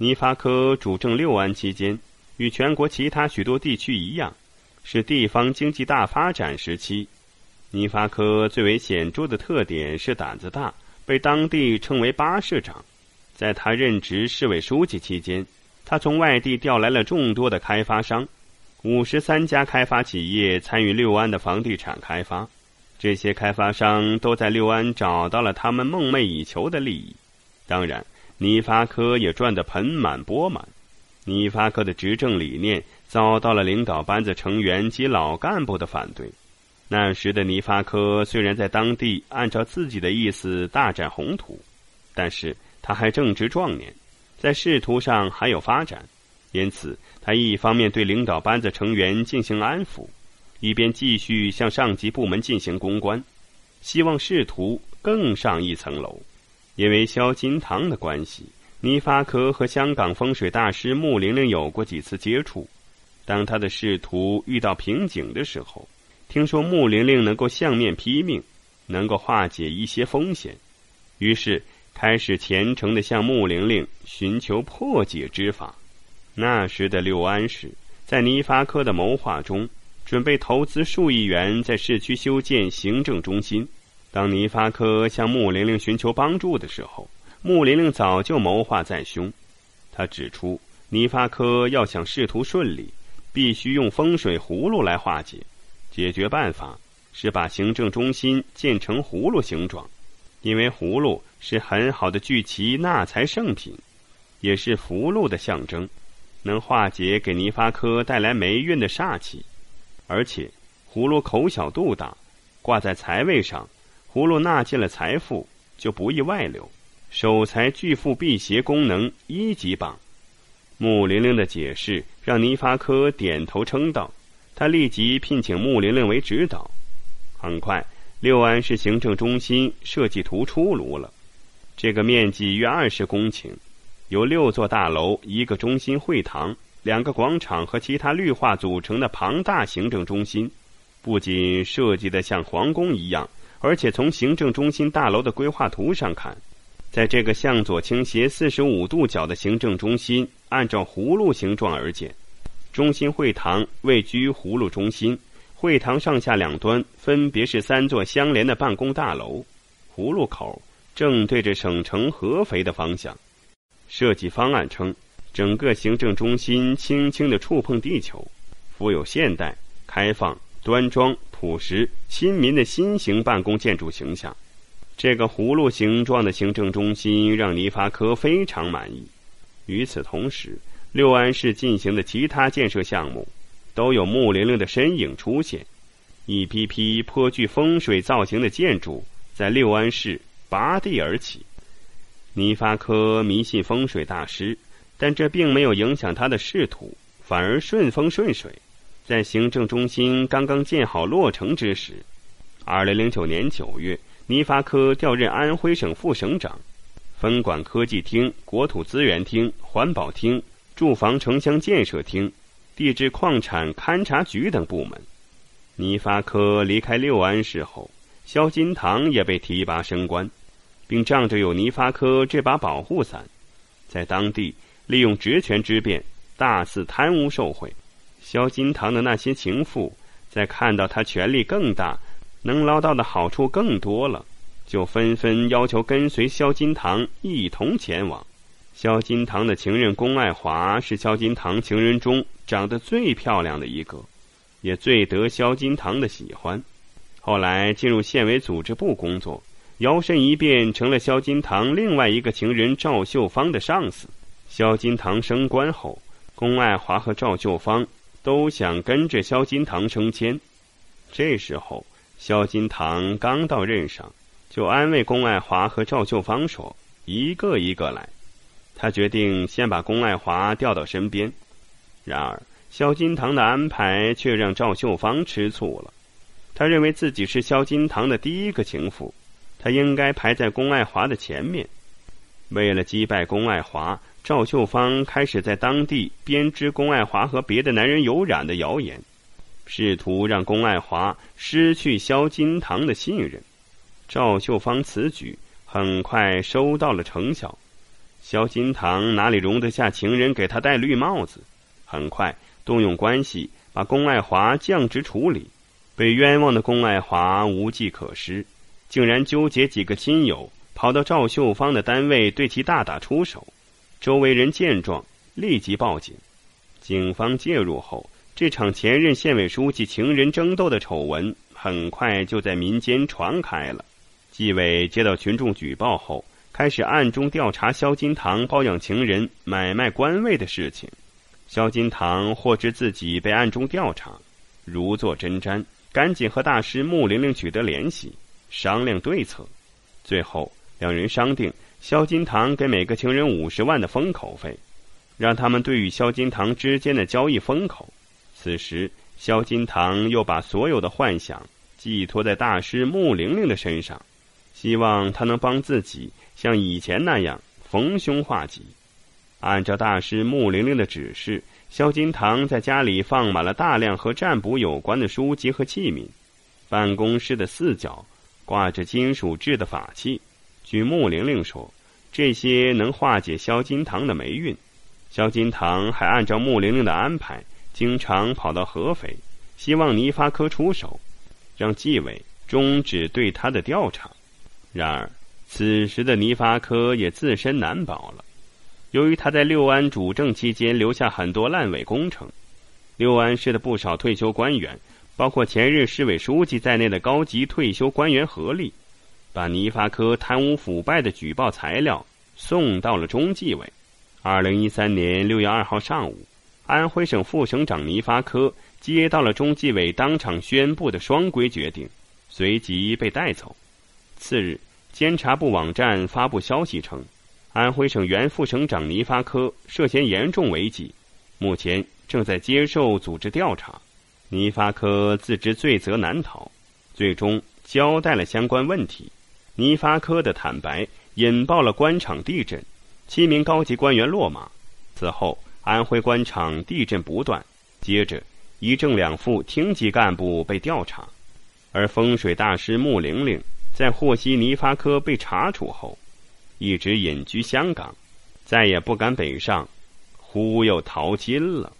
倪发科主政六安期间，与全国其他许多地区一样，是地方经济大发展时期。倪发科最为显著的特点是胆子大，被当地称为“八市长”。在他任职市委书记期间，他从外地调来了众多的开发商，五十三家开发企业参与六安的房地产开发。这些开发商都在六安找到了他们梦寐以求的利益，当然。倪发科也赚得盆满钵满，倪发科的执政理念遭到了领导班子成员及老干部的反对。那时的倪发科虽然在当地按照自己的意思大展宏图，但是他还正值壮年，在仕途上还有发展，因此他一方面对领导班子成员进行安抚，一边继续向上级部门进行公关，希望仕途更上一层楼。因为萧金堂的关系，倪发科和香港风水大师穆玲玲有过几次接触。当他的仕途遇到瓶颈的时候，听说穆玲玲能够相面批命，能够化解一些风险，于是开始虔诚地向穆玲玲寻求破解之法。那时的六安市，在倪发科的谋划中，准备投资数亿元在市区修建行政中心。当倪发科向穆玲玲寻求帮助的时候，穆玲玲早就谋划在胸。她指出，倪发科要想仕途顺利，必须用风水葫芦来化解。解决办法是把行政中心建成葫芦形状，因为葫芦是很好的聚齐纳财圣品，也是福禄的象征，能化解给倪发科带来霉运的煞气。而且，葫芦口小肚大，挂在财位上。葫芦纳进了财富，就不易外流。守财拒富、辟邪功能一级棒。穆玲玲的解释让倪发科点头称道。他立即聘请穆玲玲为指导。很快，六安市行政中心设计图出炉了。这个面积约二十公顷、由六座大楼、一个中心会堂、两个广场和其他绿化组成的庞大行政中心，不仅设计的像皇宫一样。而且从行政中心大楼的规划图上看，在这个向左倾斜四十五度角的行政中心，按照葫芦形状而建，中心会堂位居葫芦中心，会堂上下两端分别是三座相连的办公大楼，葫芦口正对着省城合肥的方向。设计方案称，整个行政中心轻轻的触碰地球，富有现代、开放、端庄。朴实亲民的新型办公建筑形象，这个葫芦形状的行政中心让倪发科非常满意。与此同时，六安市进行的其他建设项目，都有穆玲玲的身影出现。一批批颇具风水造型的建筑在六安市拔地而起。倪发科迷信风水大师，但这并没有影响他的仕途，反而顺风顺水。在行政中心刚刚建好落成之时，二零零九年九月，倪发科调任安徽省副省长，分管科技厅、国土资源厅、环保厅、住房城乡建设厅、地质矿产勘查局等部门。倪发科离开六安市后，肖金堂也被提拔升官，并仗着有倪发科这把保护伞，在当地利用职权之便大肆贪污受贿。萧金堂的那些情妇，在看到他权力更大，能捞到的好处更多了，就纷纷要求跟随萧金堂一同前往。萧金堂的情人龚爱华是萧金堂情人中长得最漂亮的一个，也最得萧金堂的喜欢。后来进入县委组织部工作，摇身一变成了萧金堂另外一个情人赵秀芳的上司。萧金堂升官后，龚爱华和赵秀芳。都想跟着萧金堂升迁。这时候，萧金堂刚到任上，就安慰龚爱华和赵秀芳说：“一个一个来。”他决定先把龚爱华调到身边。然而，萧金堂的安排却让赵秀芳吃醋了。他认为自己是萧金堂的第一个情妇，他应该排在龚爱华的前面。为了击败龚爱华。赵秀芳开始在当地编织龚爱华和别的男人有染的谣言，试图让龚爱华失去肖金堂的信任。赵秀芳此举很快收到了成效，肖金堂哪里容得下情人给他戴绿帽子？很快动用关系把龚爱华降职处理。被冤枉的龚爱华无计可施，竟然纠结几个亲友跑到赵秀芳的单位对其大打出手。周围人见状，立即报警。警方介入后，这场前任县委书记情人争斗的丑闻很快就在民间传开了。纪委接到群众举报后，开始暗中调查肖金堂包养情人、买卖官位的事情。肖金堂获知自己被暗中调查，如坐针毡，赶紧和大师穆玲玲取得联系，商量对策。最后，两人商定。萧金堂给每个情人五十万的封口费，让他们对与萧金堂之间的交易封口。此时，萧金堂又把所有的幻想寄托在大师穆玲玲的身上，希望他能帮自己像以前那样逢凶化吉。按照大师穆玲玲的指示，萧金堂在家里放满了大量和占卜有关的书籍和器皿，办公室的四角挂着金属制的法器。据穆玲玲说，这些能化解肖金堂的霉运。肖金堂还按照穆玲玲的安排，经常跑到合肥，希望倪发科出手，让纪委终止对他的调查。然而，此时的倪发科也自身难保了。由于他在六安主政期间留下很多烂尾工程，六安市的不少退休官员，包括前任市委书记在内的高级退休官员合力。把倪发科贪污腐败的举报材料送到了中纪委。二零一三年六月二号上午，安徽省副省长倪发科接到了中纪委当场宣布的双规决定，随即被带走。次日，监察部网站发布消息称，安徽省原副省长倪发科涉嫌严重违纪，目前正在接受组织调查。倪发科自知罪责难逃，最终交代了相关问题。倪发科的坦白引爆了官场地震，七名高级官员落马。此后，安徽官场地震不断。接着，一正两副厅级干部被调查，而风水大师穆玲玲在获悉倪发科被查处后，一直隐居香港，再也不敢北上忽悠淘金了。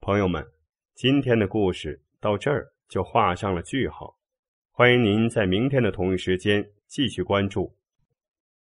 朋友们，今天的故事到这儿就画上了句号。欢迎您在明天的同一时间。继续关注。